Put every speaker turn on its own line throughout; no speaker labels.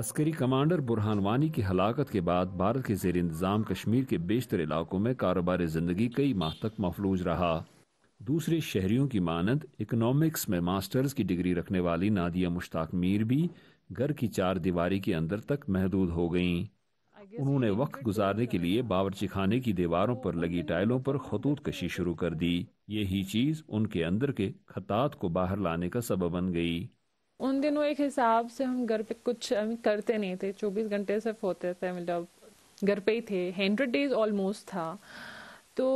عسکری کمانڈر برہان وانی کی ہلاکت کے بعد بھارت کے زیر انتظام کشمیر کے بیشتر علاقوں میں کاروبار زندگی کئی ماہ تک مفلوج رہا دوسرے شہریوں کی مانند اکنامکس میں ماسٹرز کی ڈگری رکھنے والی نادیہ مشتاق میر بھی گھر کی چار دیواری کے اندر تک محدود ہو گئیں انہوں نے وقت گزارنے کے لیے باورچی خانے کی دیواروں پر لگی ٹائلوں پر خطوط کشی شروع کر دی یہی چیز ان کے اندر کے خطات کو باہر لانے کا سبب بن گئی
ان دنوں ایک حساب سے ہم گھر پہ کچھ کرتے نہیں تھے چوبیس گھنٹے صرف ہوتے تھے مطلب گھر پہ ہی تھے ہنڈریڈ ڈیز آلموسٹ تھا تو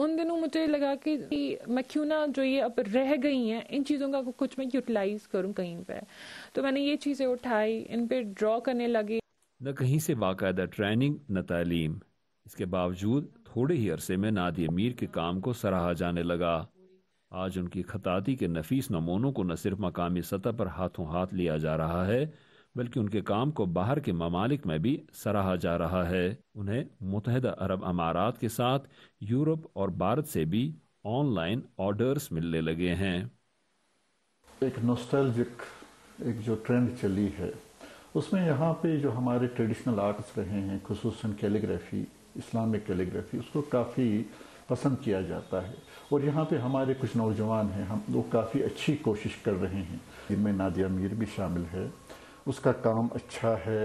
ان دنوں مجھے لگا کہ میں کیوں نہ جو یہ اب رہ گئی ہیں ان چیزوں کا کچھ میں یوٹیلائز کروں کہیں پہ تو میں نے یہ چیزیں اٹھائی ان پہ ڈرا کرنے لگی
نہ کہیں سے باقاعدہ ٹریننگ نہ تعلیم اس کے باوجود تھوڑے ہی عرصے میں نادی امیر کے کام کو سراہا جانے لگا آج ان کی خطاطی کے نفیس نمونوں کو نہ صرف مقامی سطح پر ہاتھوں ہاتھ لیا جا رہا ہے بلکہ ان کے کام کو باہر کے ممالک میں بھی سراہا جا رہا ہے انہیں متحدہ عرب امارات کے ساتھ یورپ اور بھارت سے بھی آن لائن آرڈرز ملنے لگے ہیں
ایک ایک جو ٹرینڈ چلی ہے اس میں یہاں پہ جو ہمارے ٹریڈیشنل آرٹس رہے ہیں خصوصاً کیلیگرافی اسلامک کیلیگرافی اس کو کافی پسند کیا جاتا ہے اور یہاں پہ ہمارے کچھ نوجوان ہیں ہم لوگ کافی اچھی کوشش کر رہے ہیں جن میں نادیہ میر بھی شامل ہے اس کا کام اچھا ہے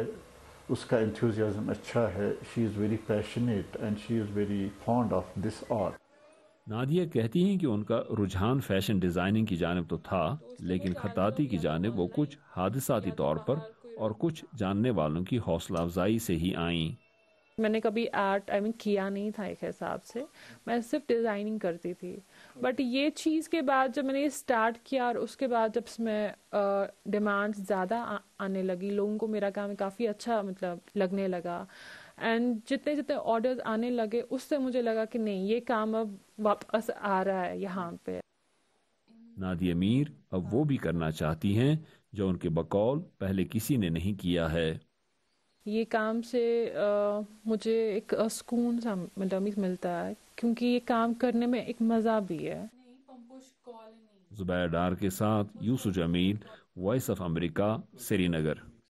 اس کا انتوزیازم اچھا ہے she is very passionate and she is very fond of this art
Nadia کہتی ہیں کہ ان کا رجحان فیشن ڈیزائننگ کی جانب تو تھا لیکن خطاطی کی جانب وہ کچھ حادثاتی طور پر اور کچھ جاننے والوں کی حوصلہ افزائی سے ہی آئیں
میں نے کبھی آرٹ آئی مین کیا نہیں تھا ایک حساب سے میں صرف ڈیزائننگ کرتی تھی بٹ یہ چیز کے بعد جب میں نے یہ اسٹارٹ کیا اور اس کے بعد جب اس میں ڈیمانڈ زیادہ آنے لگی لوگوں کو میرا کام کافی اچھا مطلب لگنے لگا اینڈ جتنے جتنے آرڈر آنے لگے اس سے مجھے لگا کہ نہیں یہ کام اب واپس آ رہا ہے یہاں پہ
نادی امیر اب وہ بھی کرنا چاہتی ہیں جو ان کے بقول پہلے کسی نے نہیں کیا ہے
یہ کام سے مجھے ایک سکون سا ملتا ہے کیونکہ یہ کام کرنے میں ایک مزہ بھی ہے
زبیر ڈار کے ساتھ Yusuf Jameel voice of America Sri Nagar